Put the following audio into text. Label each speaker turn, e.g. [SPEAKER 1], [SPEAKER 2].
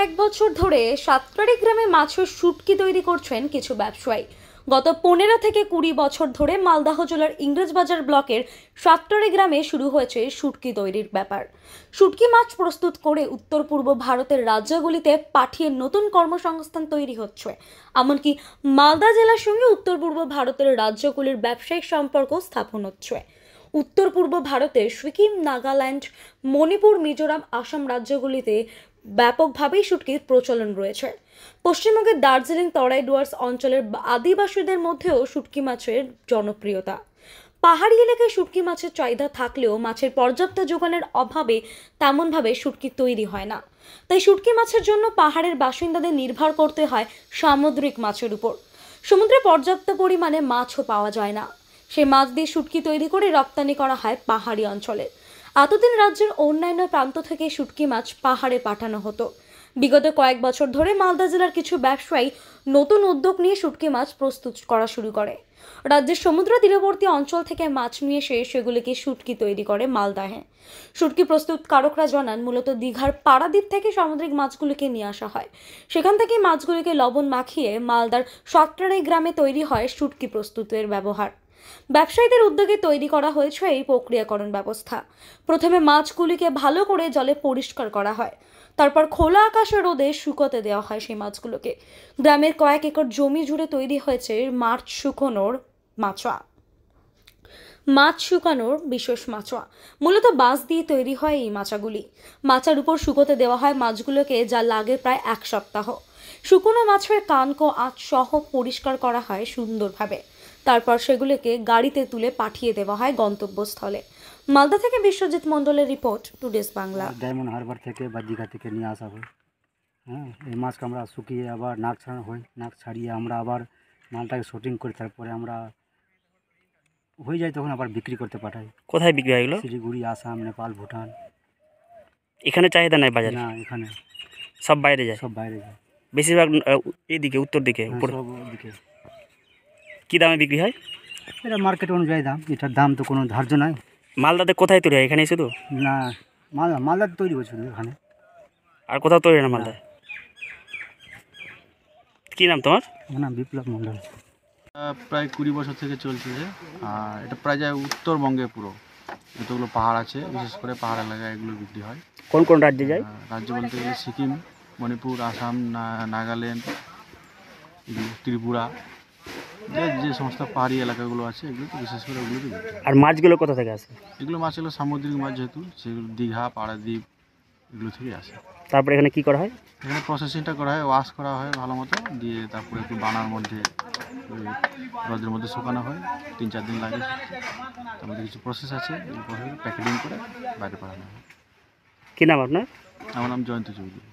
[SPEAKER 1] কয়েক বছর ধরে সাতটারি গ্রামে মাছের শুটকি তৈরি করছেন কিছু ব্যবসায়ী গত পনেরো থেকে কুড়ি বছর ধরে মালদাহ জেলার ইংরেজবাজার ব্লকের সাতটারি গ্রামে শুরু হয়েছে শুটকি তৈরির ব্যাপার শুটকি মাছ প্রস্তুত করে উত্তর পূর্ব ভারতের রাজ্যগুলিতে পাঠিয়ে নতুন কর্মসংস্থান তৈরি হচ্ছে এমনকি মালদা জেলার সঙ্গে উত্তর পূর্ব ভারতের রাজ্যগুলির ব্যবসায়িক সম্পর্ক স্থাপন হচ্ছে উত্তর পূর্ব ভারতের সিকিম নাগাল্যান্ড মণিপুর মিজোরাম আসাম রাজ্যগুলিতে ব্যাপকভাবেই শুটকির প্রচলন রয়েছে পশ্চিমবঙ্গের দার্জিলিং তরাই ডুয়ার্স অঞ্চলের আদিবাসীদের মধ্যেও শুটকি মাছের জনপ্রিয়তা পাহাড়ি এলাকায় শুটকি মাছের চাহিদা থাকলেও মাছের পর্যাপ্ত যোগানের অভাবে তেমনভাবে শুটকি তৈরি হয় না তাই শুটকি মাছের জন্য পাহাড়ের বাসিন্দাদের নির্ভর করতে হয় সামুদ্রিক মাছের উপর সমুদ্রে পর্যাপ্ত পরিমাণে মাছও পাওয়া যায় না সেই মাছ দিয়ে শুটকি তৈরি করে রপ্তানি করা হয় পাহাড়ি অঞ্চলে এতদিন রাজ্যের অন্যান্য প্রান্ত থেকে শুটকি মাছ পাহাড়ে পাঠানো হতো বিগত কয়েক বছর ধরে মালদা জেলার কিছু ব্যবসায়ী নতুন উদ্যোগ নিয়ে শুটকি মাছ প্রস্তুত করা শুরু করে রাজ্যের সমুদ্র তীরবর্তী অঞ্চল থেকে মাছ নিয়ে এসে সেগুলিকে শুটকি তৈরি করে মালদাহে শুটকি প্রস্তুত কারকরা জানান মূলত দীঘার পাড়াদ্বীপ থেকে সামুদ্রিক মাছগুলিকে নিয়ে আসা হয় সেখান থেকে মাছগুলিকে লবণ মাখিয়ে মালদার সট্টারে গ্রামে তৈরি হয় শুটকি প্রস্তুতের ব্যবহার ব্যবসায়ীদের উদ্যোগে তৈরি করা হয়েছে এই প্রক্রিয়াকরণ ব্যবস্থা প্রথমে মাছগুলিকে ভালো করে জলে পরিষ্কার করা হয় তারপর খোলা আকাশে রোদে শুকোতে দেওয়া হয় সেই মাছগুলোকে গ্রামের কয়েক একর জমি জুড়ে তৈরি হয়েছে মাছ শুকোনোর মাছা মাছ শুকানোর বিশেষ মাচোয়া মূলত বাঁশ দিয়ে তৈরি হয় এই মাচাগুলি মাচার উপর শুকোতে দেওয়া হয় মাছগুলোকে যা লাগে প্রায় এক সপ্তাহ শুকনো মাছের কানকো আঁচ সহ পরিষ্কার করা হয় সুন্দরভাবে তারপর সেগুলোকে গাড়িতে তুলে পাঠিয়ে দেওয়া হয় গন্তব্যস্থলে মালদা থেকে বিশ্বজিৎ মন্ডলের রিপোর্ট ডেস বাংলা
[SPEAKER 2] ডায়মন্ড হারবার থেকে বা দীঘা থেকে নিয়ে আসা হয় হ্যাঁ এই মাছকে আমরা শুকিয়ে আবার নাক ছাড়া হয় নাক ছাড়িয়ে আমরা আবার মালটাকে শুটিং করি তারপরে আমরা হয়ে যায় তখন আবার বিক্রি করতে পাঠাই কোথায় বিক্রি হয়ে গেল শিলিগুড়ি আসাম নেপাল ভুটান এখানে চাহিদা নাই বাজার না এখানে সব বাইরে যায় সব বাইরে যায় বেশিরভাগ এদিকে উত্তর দিকে হ্যাঁ, উপর দিকে কী দামে বিক্রি হয় এটা মার্কেট অনুযায়ী দাম এটার দাম তো কোনো ধার্য নয় মালদাতে কোথায় তৈরি হয় এখানে শুধু না মালদা মালদাতে তৈরি হয় শুধু এখানে আর কোথাও তৈরি হয় না মালদা কী নাম তোমার নাম বিপ্লব মণ্ডল
[SPEAKER 3] প্রায় কুড়ি বছর থেকে চলছে আর এটা প্রায় যায় উত্তরবঙ্গে পুরো যতগুলো পাহাড় আছে বিশেষ করে পাহাড় এলাকায় এগুলো বিক্রি হয়
[SPEAKER 2] কোন কোন রাজ্যে যায়
[SPEAKER 3] রাজ্য বলতে গেলে সিকিম মণিপুর আসাম নাগাল্যান্ড ত্রিপুরা যে সমস্ত পাহাড়ি এলাকাগুলো আছে এগুলো বিশেষ করে ওগুলো আর
[SPEAKER 2] মাছগুলো কোথা থেকে আসে
[SPEAKER 3] এগুলো মাছ এগুলো সামুদ্রিক মাছ যেহেতু সেগুলো দীঘা পাড়াদ্বীপ এগুলো থেকে আসে
[SPEAKER 2] তারপরে এখানে কি করা হয়
[SPEAKER 3] এখানে প্রসেসিংটা করা হয় ওয়াশ করা হয় ভালো মতো দিয়ে তারপরে একটু বানার মধ্যে রদের মধ্যে শুকানো হয় তিন চার দিন লাগে তার কিছু প্রসেস আছে প্যাকেটিং করে বাইরে পাঠানো হয় কী নাম আপনার আমার নাম জয়ন্ত চৌধুরী